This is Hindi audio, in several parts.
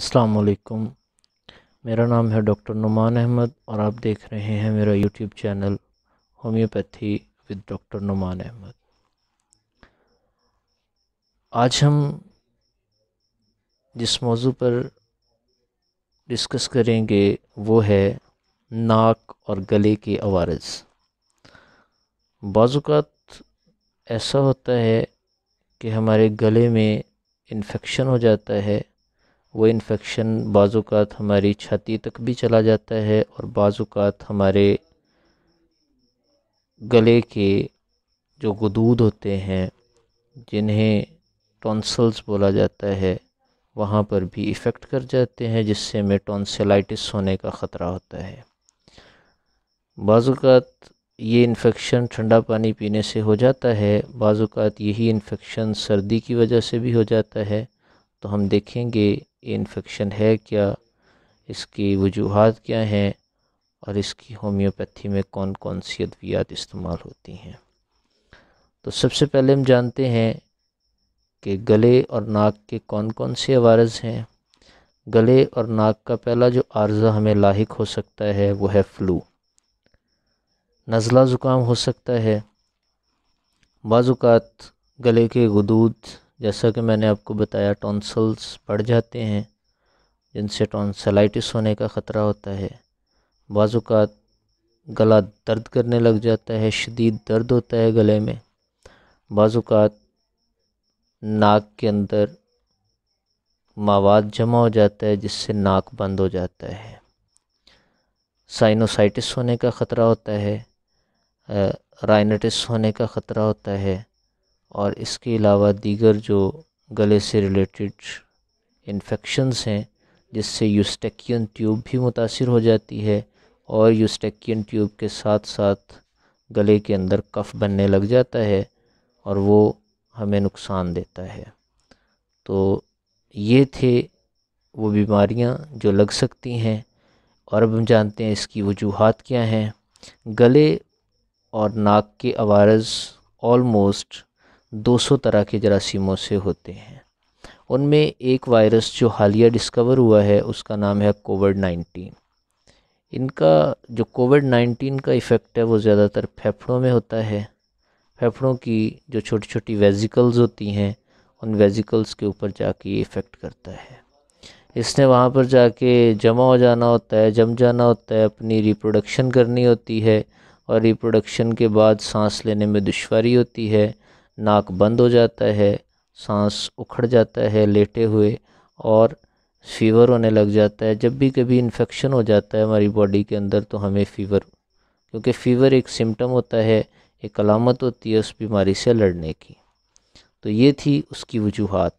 अस्सलाम वालेकुम मेरा नाम है डॉक्टर नुमान अहमद और आप देख रहे हैं मेरा YouTube channel homeopathy with doctor Numan Ahmad आज हम जिस मौजू पर डिस्कस करेंगे वो है नाक और गले के आवारज बाजुकात ऐसा होता है कि हमारे गले में इन्फेक्शन हो जाता है वो इन्फेक्शन बाज़ात हमारी छाती तक भी चला जाता है और बाज़ात हमारे गले के जो गदूद होते हैं जिन्हें टॉन्सल्स बोला जाता है वहाँ पर भी इफ़ेक्ट कर जाते हैं जिससे हमें टॉन्सिलाइटिस होने का ख़तरा होता है बाज़ात ये इन्फेक्शन ठंडा पानी पीने से हो जाता है बाज़ात यही इन्फेक्शन सर्दी की वजह से भी हो जाता है तो हम देखेंगे ये इन्फेक्शन है क्या इसकी वजूहत क्या हैं और इसकी होम्योपैथी में कौन कौन सी अद्वियात इस्तेमाल होती हैं तो सबसे पहले हम जानते हैं कि गले और नाक के कौन कौन से अवारज़ हैं गले और नाक का पहला जो आर्जा हमें लाक हो सकता है वो है फ्लू नज़ला ज़ुकाम हो सकता है बाज़ात गले के गदूद जैसा कि मैंने आपको बताया टॉन्सल्स बढ़ जाते हैं जिनसे टॉन्सलाइटिस होने का ख़तरा होता है का गला दर्द करने लग जाता है शदीद दर्द होता है गले में का नाक के अंदर मवाद जमा हो जाता है जिससे नाक बंद हो जाता है साइनोसाइटिस होने का ख़तरा होता है राइनाटिस होने का ख़तरा होता है और इसके अलावा दीगर जो गले से रिलेटेड इन्फेक्शंस हैं जिससे यूस्टेकियन ट्यूब भी मुतासर हो जाती है और यूस्टेकियन ट्यूब के साथ साथ गले के अंदर कफ़ बनने लग जाता है और वो हमें नुकसान देता है तो ये थे वो बीमारियां जो लग सकती हैं और अब हम जानते हैं इसकी वजूहत क्या हैं गले और नाक के आवारज़ ऑलमोस्ट 200 तरह के जरासीमों से होते हैं उनमें एक वायरस जो हालिया डिस्कवर हुआ है उसका नाम है कोविड 19। इनका जो कोविड नाइन्टीन का इफ़ेक्ट है वो ज़्यादातर फेफड़ों में होता है फेफड़ों की जो छोटी छोटी वेजिकल्स होती हैं उन वेजिकल्स के ऊपर जाके ये इफ़ेक्ट करता है इसने वहाँ पर जाके जमा हो जाना होता है जम जाना होता है अपनी रिप्रोडक्शन करनी होती है और रिप्रोडक्शन के बाद सांस लेने में दुशारी होती है नाक बंद हो जाता है सांस उखड़ जाता है लेटे हुए और फीवर होने लग जाता है जब भी कभी इन्फेक्शन हो जाता है हमारी बॉडी के अंदर तो हमें फ़ीवर क्योंकि फ़ीवर एक सिम्टम होता है एक अलामत होती है उस बीमारी से लड़ने की तो ये थी उसकी वजूहत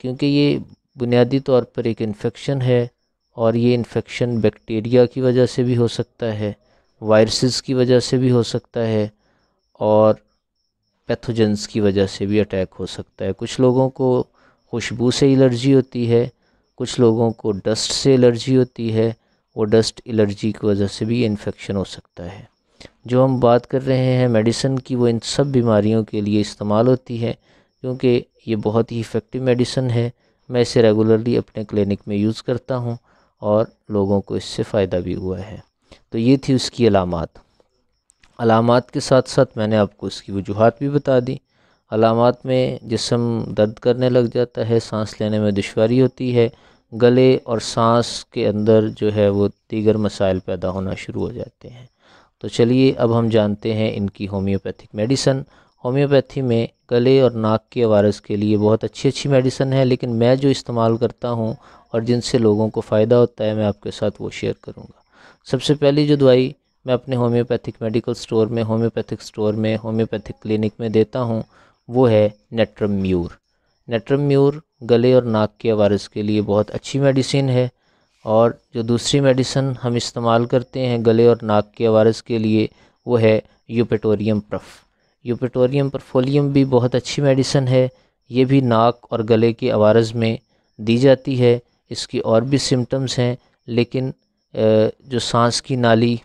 क्योंकि ये बुनियादी तौर पर एक इन्फेक्शन है और ये इन्फेक्शन बैक्टीरिया की वजह से भी हो सकता है वायरसेस की वजह से भी हो सकता है और पैथोजेंस की वजह से भी अटैक हो सकता है कुछ लोगों को खुशबू से एलर्जी होती है कुछ लोगों को डस्ट से एलर्जी होती है वो डस्ट एलर्जी की वजह से भी इन्फेक्शन हो सकता है जो हम बात कर रहे हैं मेडिसिन की वो इन सब बीमारियों के लिए इस्तेमाल होती है क्योंकि ये बहुत ही इफ़ेक्टिव मेडिसिन है मैं इसे रेगुलरली अपने क्लिनिक में यूज़ करता हूँ और लोगों को इससे फ़ायदा भी हुआ है तो ये थी उसकी अलामत अलामत के साथ साथ मैंने आपको इसकी वजूहत भी बता दी अलामत में जिसम दर्द करने लग जाता है सांस लेने में दुशारी होती है गले और सांस के अंदर जो है वो दीगर मसाइल पैदा होना शुरू हो जाते हैं तो चलिए अब हम जानते हैं इनकी होम्योपैथिक मेडिसन होम्योपैथी में गले और नाक के वायरस के लिए बहुत अच्छी अच्छी मेडिसन है लेकिन मैं जो इस्तेमाल करता हूँ और जिनसे लोगों को फ़ायदा होता है मैं आपके साथ वो शेयर करूँगा सबसे पहली जो दवाई मैं अपने होम्योपैथिक मेडिकल स्टोर में होम्योपैथिक स्टोर में होम्योपैथिक क्लिनिक में देता हूँ वो है म्यूर नेट्रम म्यूर गले और नाक के वायरस के लिए बहुत अच्छी मेडिसिन है और जो दूसरी मेडिसिन हम इस्तेमाल करते हैं गले और नाक के वायरस के लिए वो है यूपेटोरियम प्रफ यूपेटोरियम परफोलियम भी बहुत अच्छी मेडिसिन है ये भी नाक और गले के आवारज में दी जाती है इसकी और भी सिम्टम्स हैं लेकिन जो सांस की नाली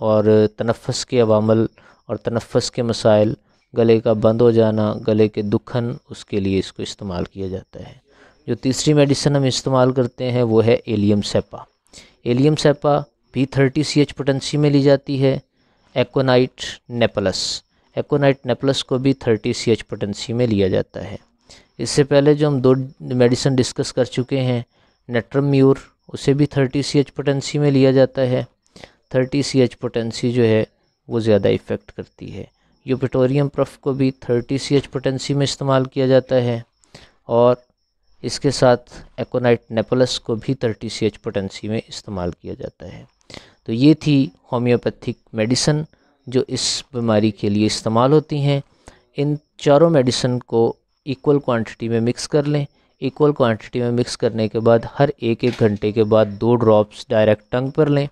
और तनफ़स के अवामल और तनफ़स के मसाइल गले का बंद हो जाना गले के दुखन उसके लिए इसको इस्तेमाल किया जाता है जो तीसरी मेडिसिन हम इस्तेमाल करते हैं वो है एलियम सेपा एलियम सेपा भी थर्टी सी एच पोटेंसी में ली जाती है एकोनाइट नेपलस एकोनाइट नेपलस को भी थर्टी सी एच पोटेंसी में लिया जाता है इससे पहले जो हम दो मेडिसिन डिस्कस कर चुके हैं नेट्रम्यूर उसे भी थर्टी सी एच पोटेंसी में लिया जाता है थर्टी सी एच पोटेंसी जो है वो ज़्यादा इफ़ेक्ट करती है यूपिटोरियम प्रफ को भी थर्टी सी एच पोटेंसी में इस्तेमाल किया जाता है और इसके साथ एकोनाइट नेपोलस को भी थर्टी सी एच पोटेंसी में इस्तेमाल किया जाता है तो ये थी होम्योपैथिक मेडिसन जो इस बीमारी के लिए इस्तेमाल होती हैं इन चारों मेडिसन को इक्वल क्वांटिटी में मिक्स कर लें इक्वल क्वांटिटी में मिक्स करने के बाद हर एक एक घंटे के बाद दो ड्रॉप्स डायरेक्ट टंग पर लें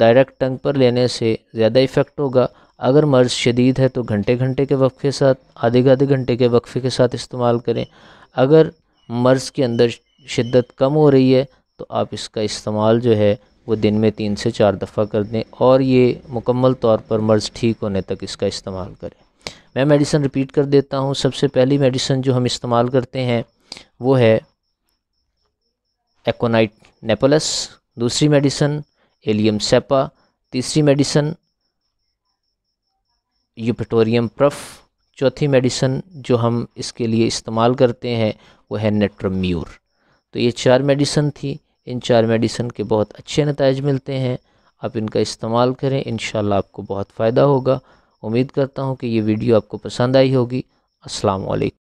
डायरेक्ट टंग पर लेने से ज़्यादा इफ़ेक्ट होगा अगर मर्ज़ शदीद है तो घंटे घंटे के वक्फ़े के साथ आधे आधे घंटे के वक्फ़े के साथ इस्तेमाल करें अगर मर्ज़ के अंदर शिद्दत कम हो रही है तो आप इसका इस्तेमाल जो है वो दिन में तीन से चार दफ़ा कर दें और ये मुकम्मल तौर पर मर्ज़ ठीक होने तक इसका इस्तेमाल करें मैं मेडिसन रिपीट कर देता हूँ सबसे पहली मेडिसन जो हम इस्तेमाल करते हैं वो है एकोनाइट नेपोलस दूसरी मेडिसन एलियम सेपा तीसरी मेडिसन यूपटोरियम प्रफ चौथी मेडिसन जो हम इसके लिए इस्तेमाल करते हैं वो है नेट्रोम्यूर तो ये चार मेडिसन थी इन चार मेडिसन के बहुत अच्छे नतज मिलते हैं आप इनका इस्तेमाल करें इन आपको बहुत फ़ायदा होगा उम्मीद करता हूँ कि ये वीडियो आपको पसंद आई होगी असलकम